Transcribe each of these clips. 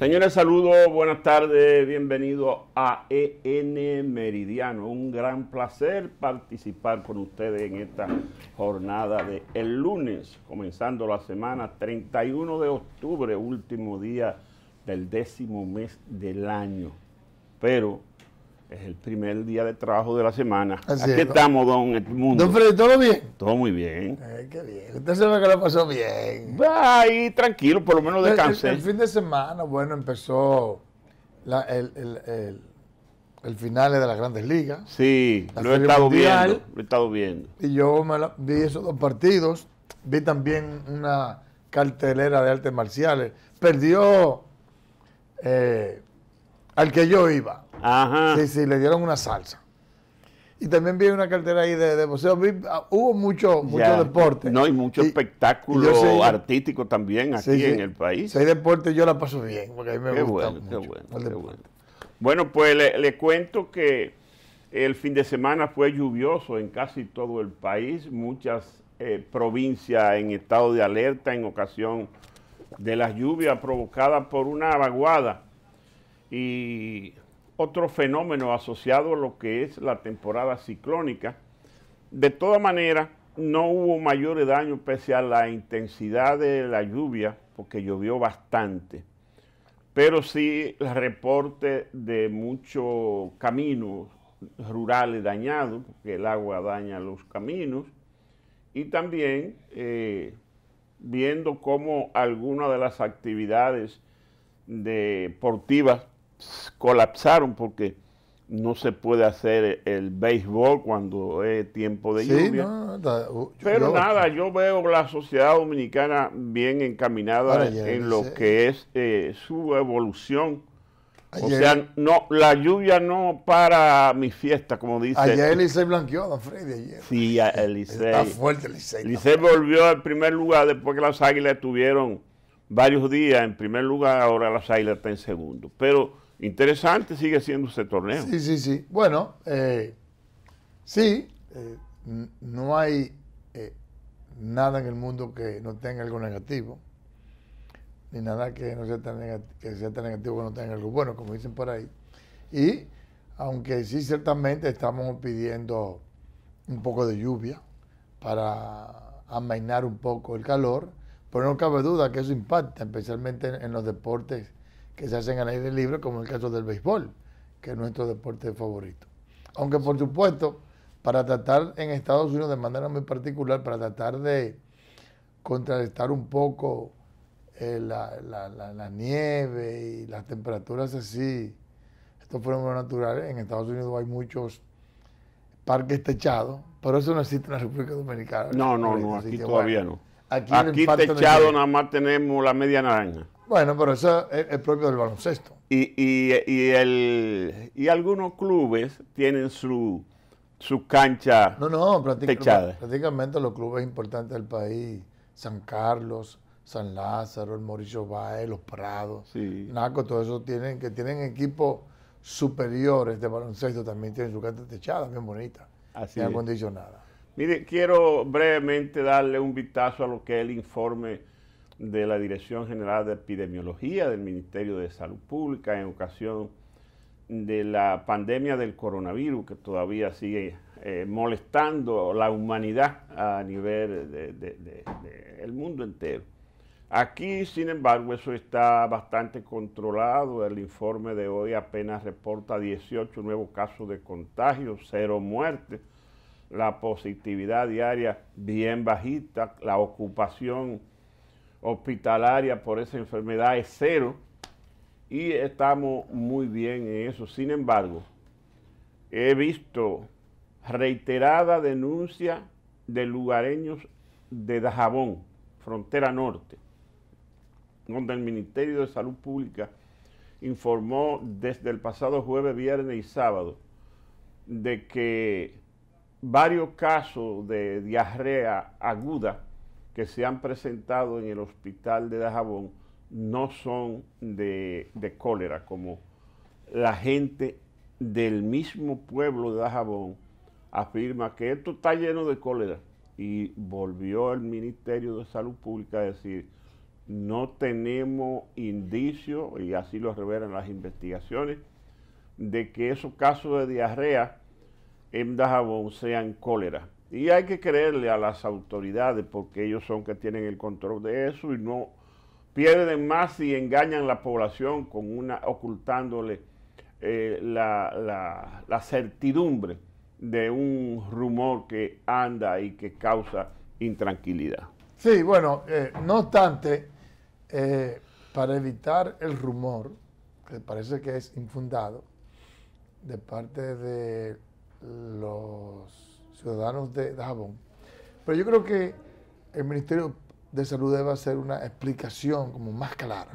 Señores, saludos, buenas tardes, bienvenidos a EN Meridiano. Un gran placer participar con ustedes en esta jornada de el lunes, comenzando la semana 31 de octubre, último día del décimo mes del año. Pero es el primer día de trabajo de la semana. Así Aquí estamos, don Edmundo. Don Freddy, ¿todo bien? Todo muy bien. qué bien. Usted sabe que lo pasó bien. Va ahí tranquilo, por lo menos descansé. El, fin de semana, bueno, empezó el, final de las grandes ligas. Sí, lo he estado viendo. Y yo vi esos dos partidos. Vi también una cartelera de artes marciales. Perdió eh, al que yo iba. Sí, sí, le dieron una salsa. Y también vi una cartera ahí de, de ah, hubo mucho, mucho deporte. No, y mucho espectáculo artístico también aquí en el país. Si hay deporte, yo la paso bien, porque a mí me gusta bueno, bueno, pues le, cuento que el fin de semana fue lluvioso en casi todo el país, muchas eh, provincias en estado de alerta en ocasión de las lluvias provocadas por una vaguada. Y otro fenómeno asociado a lo que es la temporada ciclónica. De toda manera, no hubo mayores daños pese a la intensidad de la lluvia, porque llovió bastante. Pero sí el reporte de muchos caminos rurales dañados, porque el agua daña los caminos. Y también eh, viendo cómo algunas de las actividades deportivas colapsaron porque no se puede hacer el béisbol cuando es tiempo de lluvia. Pero nada, yo veo la sociedad dominicana bien encaminada en lo que es eh, su evolución. o sea, no, la lluvia no para mi fiesta, como dice. Ayer Elisei blanqueó a Freddy ayer. Sí, Está fuerte Elisei. Elisei volvió al primer lugar después que las águilas tuvieron varios días en primer lugar, ahora las águilas están en segundo. Pero Interesante sigue siendo este torneo. Sí, sí, sí. Bueno, eh, sí, eh, no hay eh, nada en el mundo que no tenga algo negativo, ni nada que, no sea tan negativo, que no tenga algo bueno, como dicen por ahí. Y aunque sí ciertamente estamos pidiendo un poco de lluvia para amainar un poco el calor, pero no cabe duda que eso impacta, especialmente en los deportes que se hacen al aire libre, como el caso del béisbol, que es nuestro deporte favorito. Aunque por supuesto, para tratar en Estados Unidos de manera muy particular, para tratar de contrarrestar un poco eh, la, nieve y las temperaturas así, estos fenómenos naturales, en Estados Unidos hay muchos parques techados, pero eso no existe en la República Dominicana. No, no, no, aquí todavía no. Aquí, aquí techado nada más tenemos la media naranja. Bueno, pero eso es, propio del baloncesto. Y, y, y, el, y algunos clubes tienen su, su cancha no, no, prácticamente, los clubes importantes del país, San Carlos, San Lázaro, el Mauricio Baez, los Prados, Naco, todos esos tienen, que tienen equipos superiores de baloncesto, también tienen su cancha techada, bien bonita, Así acondicionada. Mire, quiero brevemente darle un vistazo a lo que es el informe de la Dirección General de Epidemiología del Ministerio de Salud Pública en ocasión de la pandemia del coronavirus que todavía sigue eh, molestando la humanidad a nivel del mundo entero. Aquí, sin embargo, eso está bastante controlado. El informe de hoy apenas reporta 18 nuevos casos de contagio, cero muertes, la positividad diaria bien bajita, la ocupación hospitalaria por esa enfermedad es cero y estamos muy bien en eso. Sin embargo, he visto reiterada denuncia de lugareños de Dajabón, frontera norte, donde el Ministerio de Salud Pública informó desde el pasado jueves, viernes y sábado de que varios casos de diarrea aguda que se han presentado en el hospital de Dajabón no son de, cólera, como la gente del mismo pueblo de Dajabón afirma que esto está lleno de cólera. Y volvió el Ministerio de Salud Pública a decir, no tenemos indicio, y así lo revelan las investigaciones, de que esos casos de diarrea en Dajabón sean cólera. Y hay que creerle a las autoridades porque ellos son que tienen el control de eso y no pierden más si engañan a la población ocultándole eh, la, certidumbre de un rumor que anda y que causa intranquilidad. Sí, bueno, eh, no obstante, eh, para evitar el rumor, que parece que es infundado, de parte de los ciudadanos de, Jabón. Pero yo creo que el Ministerio de Salud debe hacer una explicación como más clara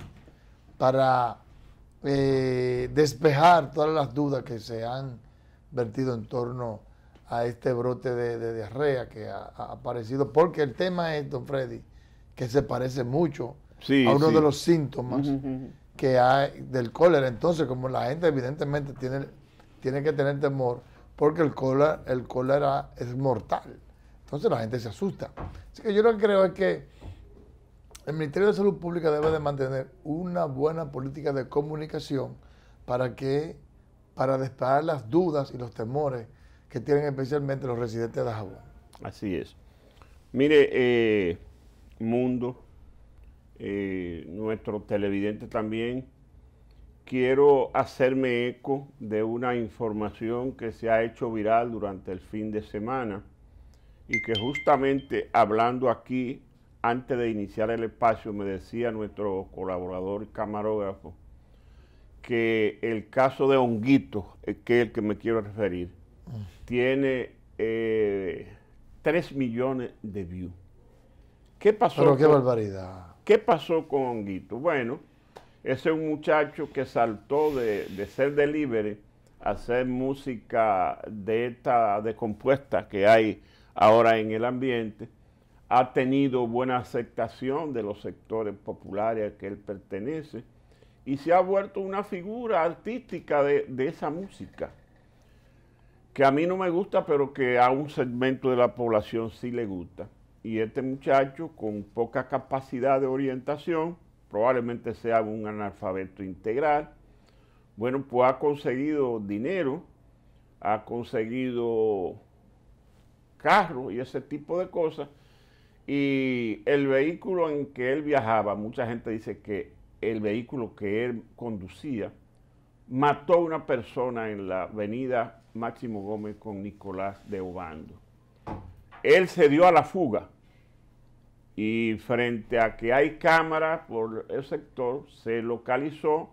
para eh, despejar todas las dudas que se han vertido en torno a este brote de, diarrea que ha, aparecido, porque el tema es, don Freddy, que se parece mucho a uno de los síntomas que hay del cólera. Entonces, como la gente evidentemente tiene, tiene que tener temor, porque el cólera, el cólera es mortal. Entonces la gente se asusta. Así que yo lo que creo es que el Ministerio de Salud Pública debe de mantener una buena política de comunicación para que, para despejar las dudas y los temores que tienen especialmente los residentes de Jabón. Así es. Mire, eh, mundo, eh, nuestro televidente también quiero hacerme eco de una información que se ha hecho viral durante el fin de semana y que justamente hablando aquí, antes de iniciar el espacio, me decía nuestro colaborador camarógrafo que el caso de Honguito, eh, que es el que me quiero referir, tiene 3 eh, millones de views. ¿Qué pasó? Pero qué barbaridad. ¿Qué pasó con Honguito? Bueno, ese es un muchacho que saltó de, ser delivery a hacer música de esta de compuesta que hay ahora en el ambiente. Ha tenido buena aceptación de los sectores populares a que él pertenece y se ha vuelto una figura artística de, de esa música que a mí no me gusta, pero que a un segmento de la población sí le gusta. Y este muchacho, con poca capacidad de orientación, probablemente sea un analfabeto integral, bueno, pues ha conseguido dinero, ha conseguido carro y ese tipo de cosas, y el vehículo en que él viajaba, mucha gente dice que el vehículo que él conducía mató a una persona en la avenida Máximo Gómez con Nicolás de Obando. Él se dio a la fuga y frente a que hay cámaras por el sector, se localizó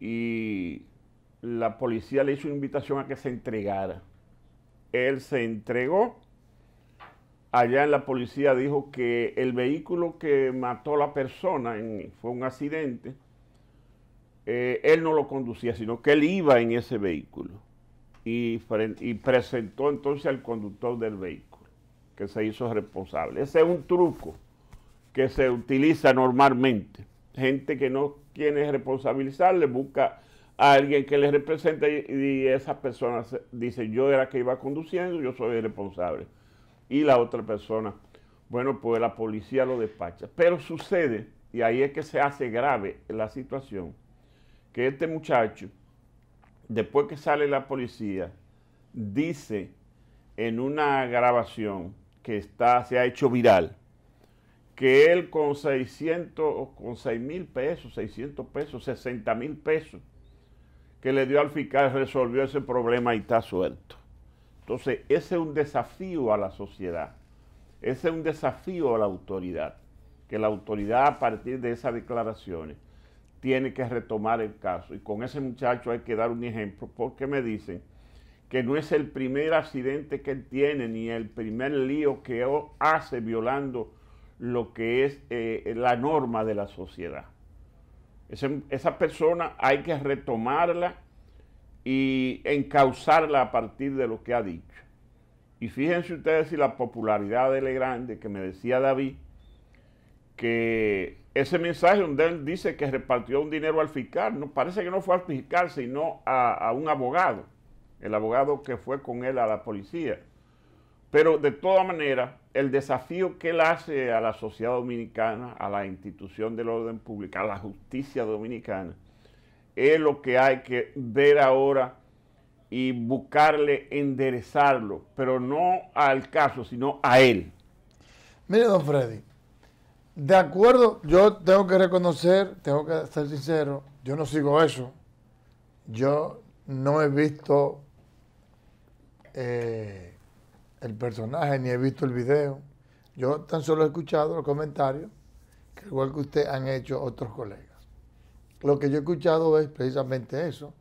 y la policía le hizo invitación a que se entregara. Él se entregó. Allá en la policía dijo que el vehículo que mató a la persona fue un accidente. Eh, él no lo conducía, sino que él iba en ese vehículo y presentó entonces al conductor del vehículo que se hizo responsable. Ese es un truco que se utiliza normalmente. Gente que no quiere responsabilizar le busca a alguien que le represente y esa persona dice, yo era que iba conduciendo, yo soy el responsable. Y la otra persona, bueno, pues la policía lo despacha. Pero sucede, y ahí es que se hace grave la situación, que este muchacho, después que sale la policía, dice en una grabación, que está, se ha hecho viral, que él con 600, con 6 mil pesos, 600 pesos, 60 mil pesos que le dio al fiscal resolvió ese problema y está suelto. Entonces, ese es un desafío a la sociedad, ese es un desafío a la autoridad, que la autoridad a partir de esas declaraciones tiene que retomar el caso. Y con ese muchacho hay que dar un ejemplo porque me dicen que no es el primer accidente que él tiene ni el primer lío que hace violando lo que es eh, la norma de la sociedad. esa persona hay que retomarla y encauzarla a partir de lo que ha dicho. Y fíjense ustedes si la popularidad de Grande, que me decía David, que ese mensaje donde él dice que repartió un dinero al fiscal, no, parece que no fue al fiscal, sino a un abogado el abogado que fue con él a la policía. Pero de todas manera, el desafío que él hace a la sociedad dominicana, a la institución del orden público, a la justicia dominicana, es lo que hay que ver ahora y buscarle enderezarlo, pero no al caso, sino a él. Mire, don Freddy, de acuerdo, yo tengo que reconocer, tengo que ser sincero, yo no sigo eso. Yo no he visto eh, el personaje ni he visto el video. Yo tan solo he escuchado los comentarios, que igual que usted han hecho otros colegas. Lo que yo he escuchado es precisamente eso,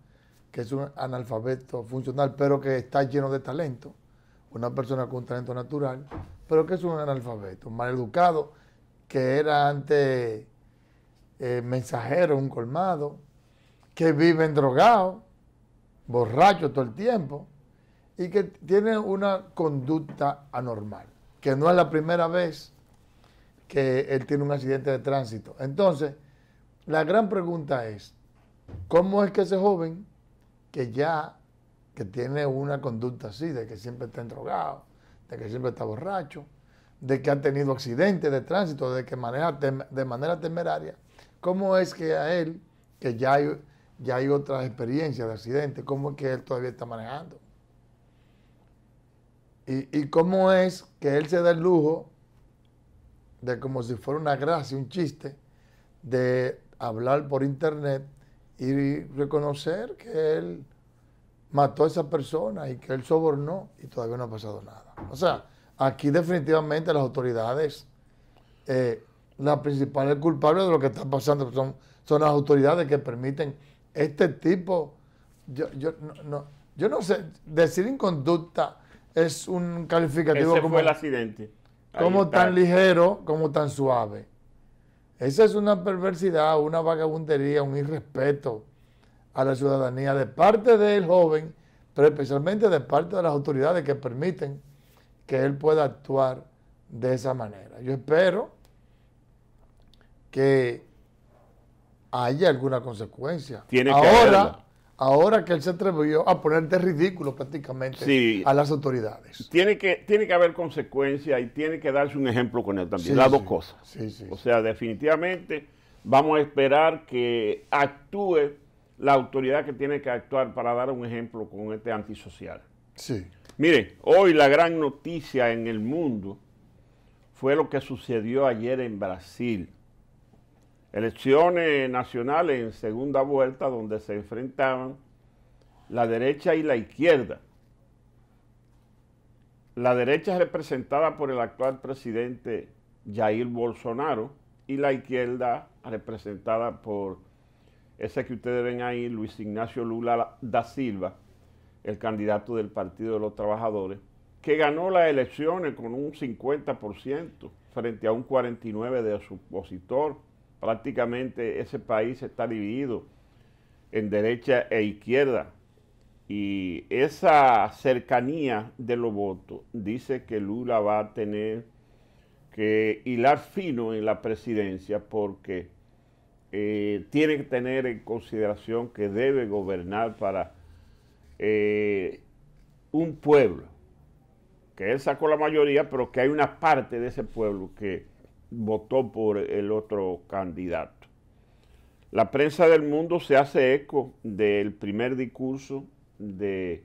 que es un analfabeto funcional, pero que está lleno de talento, una persona con talento natural, pero que es un analfabeto, mal educado, que era antes eh, mensajero, un colmado, que vive en drogado borracho todo el tiempo y que tiene una conducta anormal, que no es la primera vez que él tiene un accidente de tránsito. Entonces, la gran pregunta es, ¿cómo es que ese joven que ya que tiene una conducta así, de que siempre está drogado, de que siempre está borracho, de que ha tenido accidentes de tránsito, de que maneja de manera temeraria, ¿cómo es que a él, que ya hay, ya hay otras experiencias de accidentes, cómo es que él todavía está manejando? Y, cómo es que él se da el lujo de como si fuera una gracia, un chiste, de hablar por internet y reconocer que él mató a esa persona y que él sobornó y todavía no ha pasado nada. O sea, aquí definitivamente las autoridades, eh, las principales culpables de lo que está pasando son, son las autoridades que permiten este tipo, yo, yo, no, no, yo no sé, decir inconducta es un calificativo como, el accidente. como tan ligero, como tan suave. Esa es una perversidad, una vagabundería, un irrespeto a la ciudadanía de parte del joven, pero especialmente de parte de las autoridades que permiten que él pueda actuar de esa manera. Yo espero que haya alguna consecuencia. Tiene que Ahora, ahora que él se atrevió a ponerte ridículo prácticamente a las autoridades. Tiene que, tiene que haber consecuencias y tiene que darse un ejemplo con él también, las dos cosas. O sea, definitivamente vamos a esperar que actúe la autoridad que tiene que actuar para dar un ejemplo con este antisocial. Sí. Mire, hoy la gran noticia en el mundo fue lo que sucedió ayer en Brasil. Elecciones nacionales en segunda vuelta donde se enfrentaban la derecha y la izquierda. La derecha representada por el actual presidente Jair Bolsonaro y la izquierda representada por ese que ustedes ven ahí, Luis Ignacio Lula da Silva, el candidato del Partido de los Trabajadores, que ganó las elecciones con un 50% frente a un 49% de su opositor prácticamente ese país está dividido en derecha e izquierda. Y esa cercanía de los votos dice que Lula va a tener que hilar fino en la presidencia porque eh, tiene que tener en consideración que debe gobernar para eh, un pueblo, que él sacó la mayoría, pero que hay una parte de ese pueblo que votó por el otro candidato. La prensa del mundo se hace eco del primer discurso de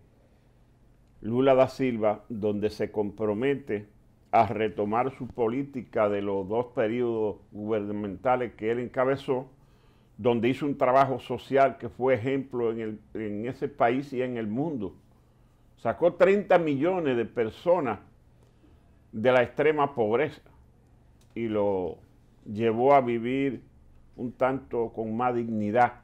Lula da Silva, donde se compromete a retomar su política de los dos periodos gubernamentales que él encabezó, donde hizo un trabajo social que fue ejemplo en, ese país y en el mundo. Sacó 30 millones de personas de la extrema pobreza y lo llevó a vivir un tanto con más dignidad,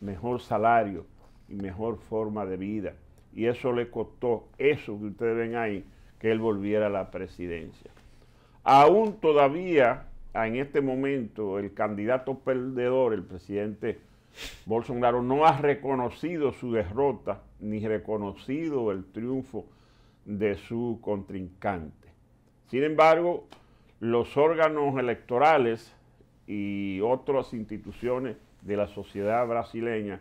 mejor salario y mejor forma de vida. Y eso le costó, eso que ustedes ven ahí, que él volviera a la presidencia. Aún todavía, ah, en este momento, el candidato perdedor, el presidente Bolsonaro, no ha reconocido su derrota ni reconocido el triunfo de su contrincante. Sin embargo, los órganos electorales y otras instituciones de la sociedad brasileña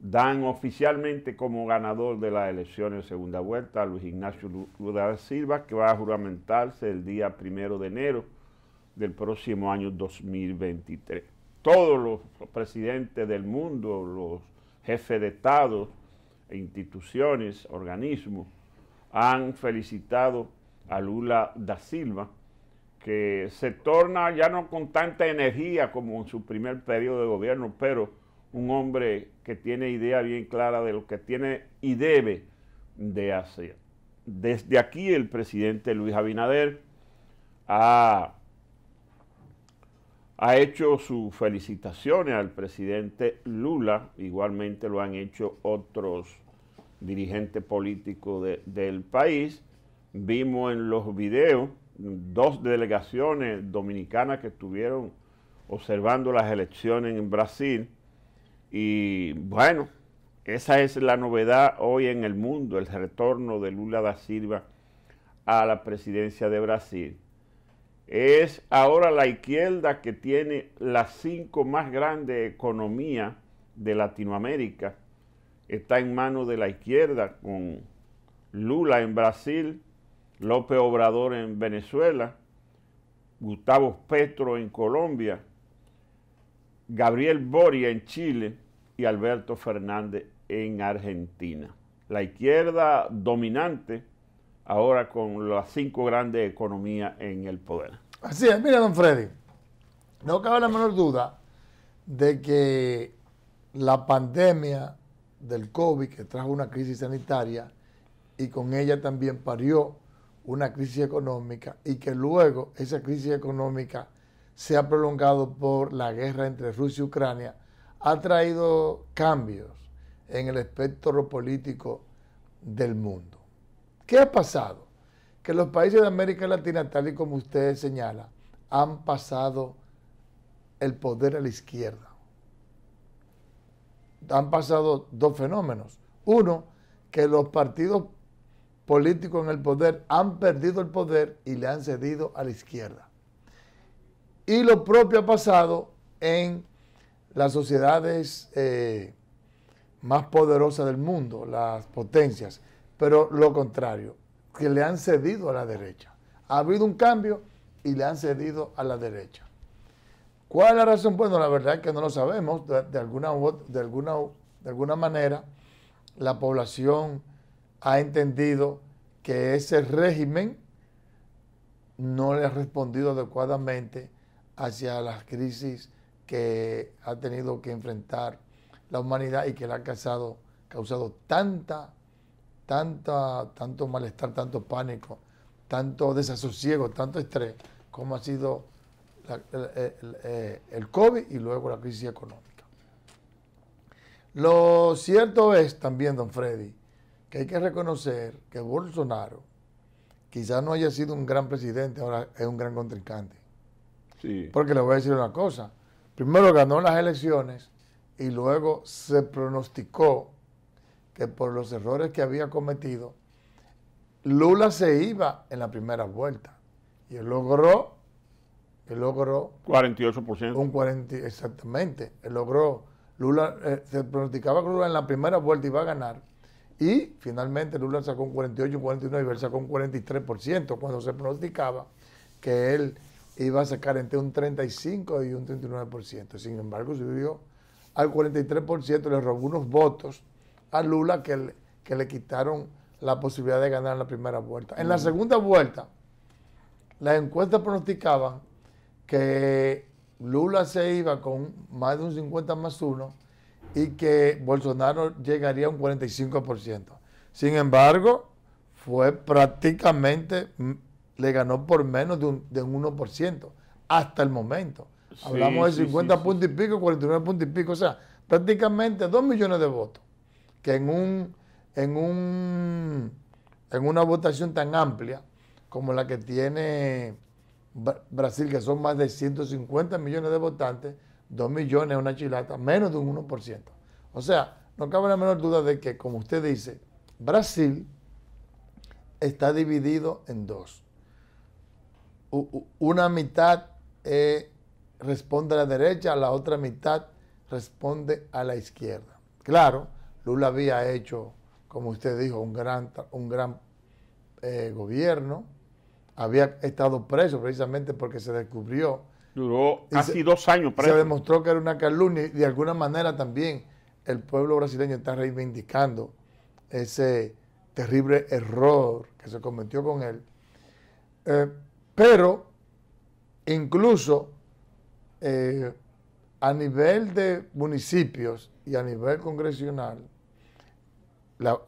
dan oficialmente como ganador de las elecciones de segunda vuelta a Luis Ignacio Lula da Silva, que va a juramentarse el día primero de enero del próximo año 2023. Todos los presidentes del mundo, los jefes de Estado, e instituciones, organismos, han felicitado a Lula da Silva que se torna ya no con tanta energía como en su primer periodo de gobierno, pero un hombre que tiene idea bien clara de lo que tiene y debe de hacer. Desde aquí el presidente Luis Abinader ha, hecho sus felicitaciones al presidente Lula, igualmente lo han hecho otros dirigentes políticos del país. Vimos en los videos dos delegaciones dominicanas que estuvieron observando las elecciones en Brasil. Y bueno, esa es la novedad hoy en el mundo, el retorno de Lula da Silva a la presidencia de Brasil. Es ahora la izquierda que tiene las cinco más grandes economías de Latinoamérica. Está en manos de la izquierda con Lula en Brasil, López Obrador en Venezuela, Gustavo Petro en Colombia, Gabriel Boria en Chile y Alberto Fernández en Argentina. La izquierda dominante ahora con las cinco grandes economías en el poder. Así es, mira don Freddy, no cabe la menor duda de que la pandemia del COVID que trajo una crisis sanitaria y con ella también parió una crisis económica y que luego esa crisis económica se ha prolongado por la guerra entre Rusia y Ucrania, ha traído cambios en el espectro político del mundo. ¿Qué ha pasado? Que los países de América Latina, tal y como usted señala, han pasado el poder a la izquierda. Han pasado dos fenómenos. Uno, que los partidos políticos en el poder han perdido el poder y le han cedido a la izquierda. Y lo propio ha pasado en las sociedades eh, más poderosas del mundo, las potencias, pero lo contrario, que le han cedido a la derecha. Ha habido un cambio y le han cedido a la derecha. ¿Cuál es la razón? Bueno, la verdad es que no lo sabemos. de alguna, de, alguna, de alguna manera, la población ha entendido que ese régimen no le ha respondido adecuadamente hacia las crisis que ha tenido que enfrentar la humanidad y que le ha causado, tanta, tanta, tanto malestar, tanto pánico, tanto desasosiego, tanto estrés, como ha sido eh, el COVID y luego la crisis económica. Lo cierto es también, don Freddy, hay que reconocer que Bolsonaro quizás no haya sido un gran presidente, ahora es un gran contrincante. Sí. Porque le voy a decir una cosa. Primero ganó las elecciones y luego se pronosticó que por los errores que había cometido, Lula se iba en la primera vuelta. Y él logró, él logró... 48%. Un 40, exactamente. Él logró, Lula, eh, se pronosticaba que Lula en la primera vuelta iba a ganar y finalmente Lula sacó un 48, un 49 y él sacó un 43% cuando se pronosticaba que él iba a sacar entre un 35 y un 39%. Sin embargo, subió al 43%, le robó unos votos a Lula que le, que le quitaron la posibilidad de ganar en la primera vuelta. En la mm. segunda vuelta, las encuestas pronosticaban que Lula se iba con más de un 50 más 1 y que Bolsonaro llegaría a un 45%. Sin embargo, fue prácticamente, mm, le ganó por menos de un, 1% hasta el momento. Hablamos de 50 puntos y pico, 49 puntos y pico, o sea, prácticamente 2 millones de votos, que en, un, en, un, en una votación tan amplia como la que tiene Brasil, que son más de 150 millones de votantes, Dos millones una chilata, menos de un 1%. O sea, no cabe la menor duda de que, como usted dice, Brasil está dividido en dos. Una mitad eh, responde a la derecha, la otra mitad responde a la izquierda. Claro, Lula había hecho, como usted dijo, un gran, un gran eh, gobierno, había estado preso precisamente porque se descubrió Duró casi dos años Se demostró que era una calumnia y de alguna manera también el pueblo brasileño está reivindicando ese terrible error que se cometió con él. Eh, pero incluso eh, a nivel de municipios y a nivel congresional,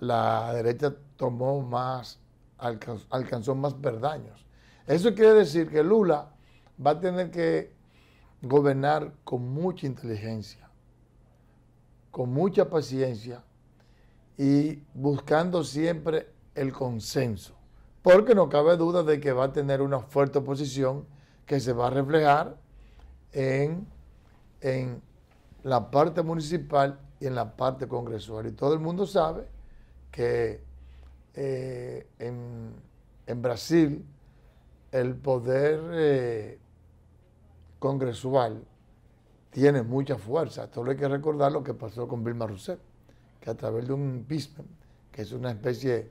la, derecha tomó más, alcanzó más perdaños. Eso quiere decir que Lula va a tener que gobernar con mucha inteligencia, con mucha paciencia y buscando siempre el consenso, porque no cabe duda de que va a tener una fuerte oposición que se va a reflejar en, la parte municipal y en la parte congresual. Y todo el mundo sabe que eh, en, Brasil el poder eh, congresual tiene mucha fuerza. Solo hay que recordar lo que pasó con Vilma Rousseff, que a través de un impeachment, que es una especie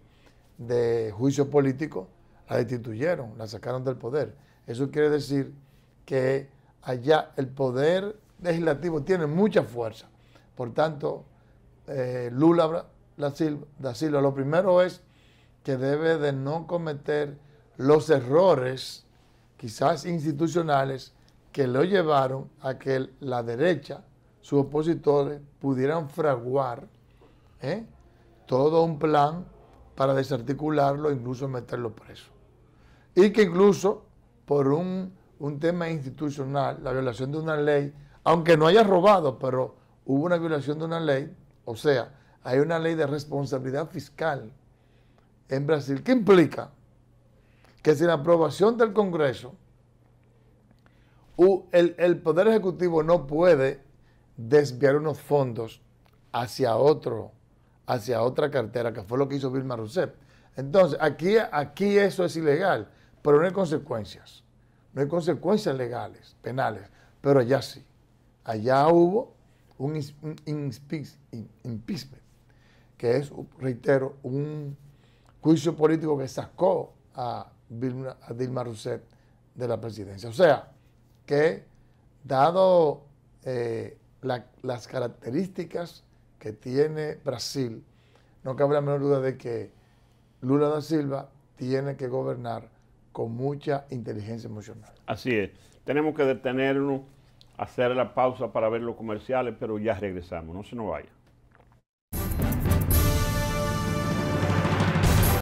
de juicio político, la destituyeron, la sacaron del poder. Eso quiere decir que allá el poder legislativo tiene mucha fuerza. Por tanto, eh, Lula Silva, da Silva, lo primero es que debe de no cometer los errores, quizás institucionales, que lo llevaron a que la derecha, sus opositores, pudieran fraguar ¿eh? todo un plan para desarticularlo, incluso meterlo preso. Y que incluso por un, tema institucional, la violación de una ley, aunque no haya robado, pero hubo una violación de una ley, o sea, hay una ley de responsabilidad fiscal en Brasil. que implica? Que sin aprobación del Congreso, el, Poder Ejecutivo no puede desviar unos fondos hacia otro, hacia otra cartera, que fue lo que hizo Vilma Rousseff. Entonces, aquí, aquí eso es ilegal, pero no hay consecuencias. No hay consecuencias legales, penales, pero allá sí. Allá hubo un, impeachment, que es, reitero, un juicio político que sacó a Dilma, a Rousseff de la presidencia. O sea, que, dado eh, las características que tiene Brasil, no cabe la menor duda de que Lula da Silva tiene que gobernar con mucha inteligencia emocional. Así es. Tenemos que detenernos, hacer la pausa para ver los comerciales, pero ya regresamos. No se nos vaya.